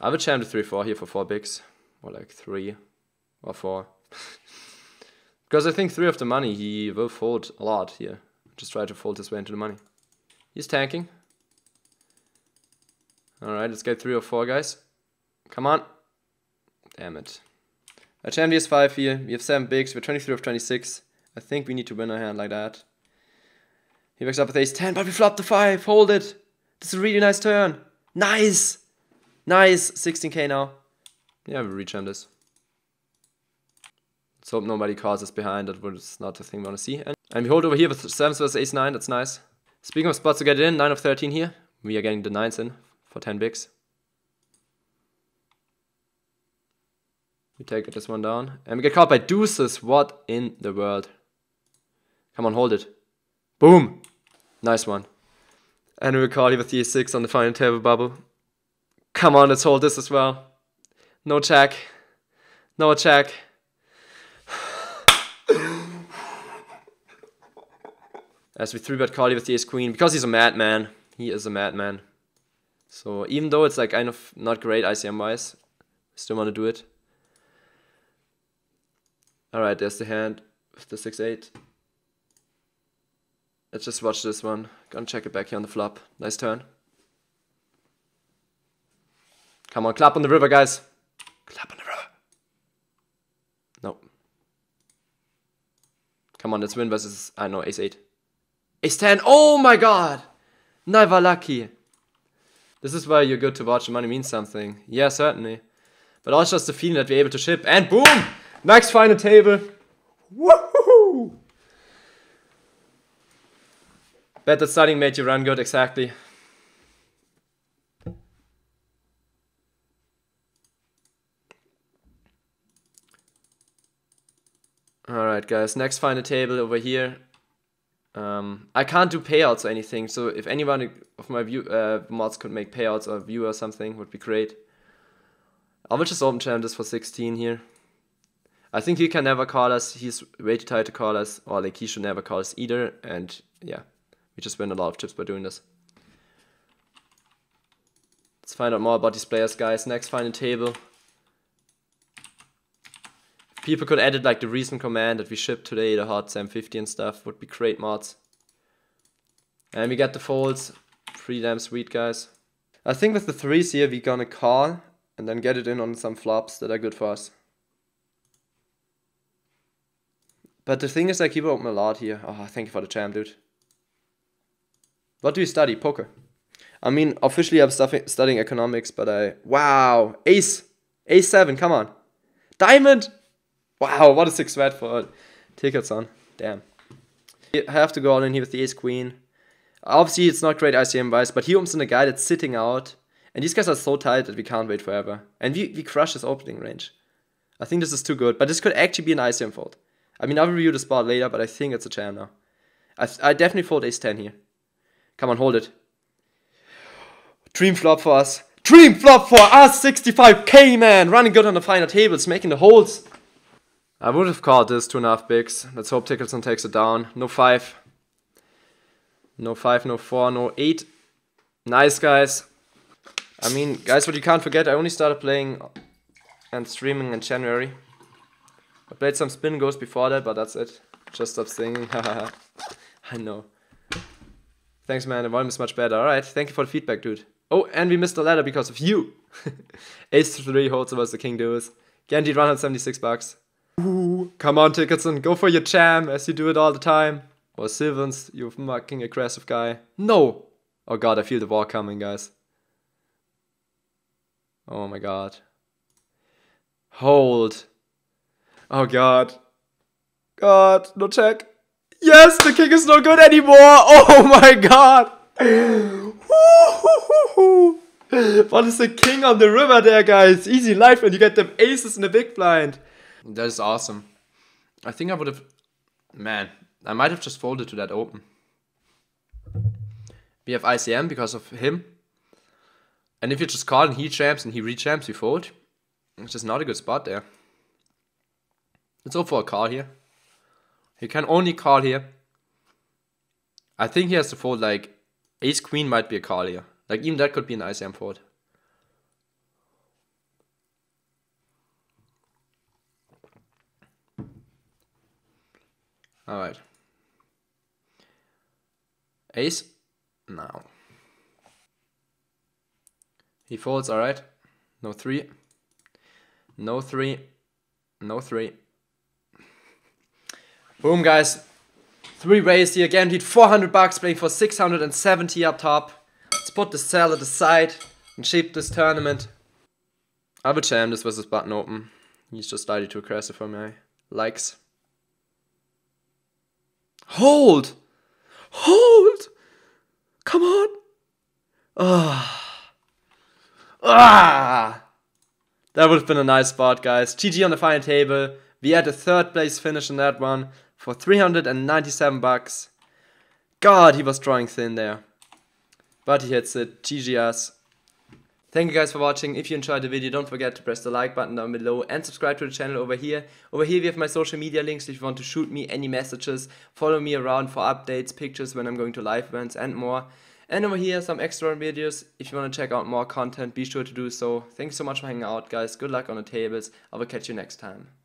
I would jam to 3-4 here for 4 bigs, or like 3 or 4. because I think 3 of the money, he will fold a lot here. Just try to fold his way into the money. He's tanking. Alright, let's get 3 or 4, guys. Come on. Damn it. I jammed DS5 here. We have 7 bigs. We're 23 of 26. I think we need to win a hand like that. He wakes up with ace 10, but we flop the 5. Hold it. This is a really nice turn. Nice! Nice, 16k now. Yeah, we regen this. Let's hope nobody calls us behind, that was not the thing we want to see. And, and we hold over here with seven versus ace 9, that's nice. Speaking of spots to get in, 9 of 13 here. We are getting the 9s in for 10 bigs. We take this one down. And we get caught by deuces. What in the world? Come on, hold it. Boom! Nice one. And we call are here with the 6 on the final table bubble. Come on, let's hold this as well. No check. No check. as we 3-bet Carly with the ace-queen, because he's a madman. He is a madman. So even though it's like kind of not great ICM-wise, still want to do it. Alright, there's the hand with the 6-8. Let's just watch this one. Gonna check it back here on the flop. Nice turn. Come on, clap on the river, guys. Clap on the river. No. Come on, let's win versus, I know, ace 8. Ace 10. Oh my god. Never lucky. This is why you're good to watch the money means something. Yeah, certainly. But also just the feeling that we're able to ship. And boom! Next final table. Woohoo! Bet that starting made you run good, exactly. Alright guys, next find a table over here. Um, I can't do payouts or anything, so if anyone of my view, uh, mods could make payouts or view or something, would be great. I will just open challenges for 16 here. I think he can never call us, he's way too tired to call us, or like he should never call us either, and yeah, we just win a lot of chips by doing this. Let's find out more about these players guys, next find a table people could edit like the recent command that we shipped today, the hot SAM50 and stuff would be great mods. And we get the folds, pretty damn sweet guys. I think with the threes here we gonna call and then get it in on some flops that are good for us. But the thing is I keep open a lot here. Oh, thank you for the jam, dude. What do you study? Poker. I mean, officially I'm studying economics, but I... Wow! Ace! Ace 7, come on. Diamond! Wow, what a six bet for tickets on. Damn. I have to go all in here with the ace queen. Obviously, it's not great ICM wise, but opens in a guy that's sitting out. And these guys are so tight that we can't wait forever. And we, we crush this opening range. I think this is too good, but this could actually be an ICM fold. I mean, I'll review the spot later, but I think it's a jam now. I, I definitely fold ace 10 here. Come on, hold it. Dream flop for us. Dream flop for us! 65k, man! Running good on the final tables, making the holes. I would have called this two and a half bigs. Let's hope Tickleton takes it down. No five. No five, no four, no eight. Nice, guys. I mean, guys, what you can't forget, I only started playing and streaming in January. I played some spin goes before that, but that's it. Just stop singing. I know. Thanks, man. The volume is much better. All right. Thank you for the feedback, dude. Oh, and we missed the ladder because of you. Ace 3 holds was the king, deuce. Guaranteed 176 bucks. Ooh, come on, Dickerson, go for your jam as you do it all the time. Or Sylvans, you fucking aggressive guy. No! Oh god, I feel the wall coming, guys. Oh my god. Hold. Oh god. God, no check. Yes, the king is no good anymore. Oh my god. what is the king on the river there, guys? Easy life when you get them aces in the big blind. That is awesome. I think I would have. Man, I might have just folded to that open. We have ICM because of him. And if you just call and he champs and he rechamps, you fold. It's just not a good spot there. Let's go for a call here. He can only call here. I think he has to fold like ace queen might be a call here. Like even that could be an ICM fold. All right. Ace. Now. He folds, all right. No three. No three. No three. Boom, guys. Three raised here, guaranteed 400 bucks, playing for 670 up top. Let's put the the side and shape this tournament. I would jam this his button open. He's just slightly too aggressive for my likes. Hold! Hold! Come on! Ah. Ah! That would have been a nice spot, guys. GG on the final table. We had a third place finish in that one for 397 bucks. God, he was drawing thin there. But he hits it. GG us. Thank you guys for watching. If you enjoyed the video, don't forget to press the like button down below and subscribe to the channel over here. Over here we have my social media links if you want to shoot me any messages, follow me around for updates, pictures when I'm going to live events and more. And over here some extra videos. If you want to check out more content, be sure to do so. Thanks so much for hanging out guys. Good luck on the tables. I will catch you next time.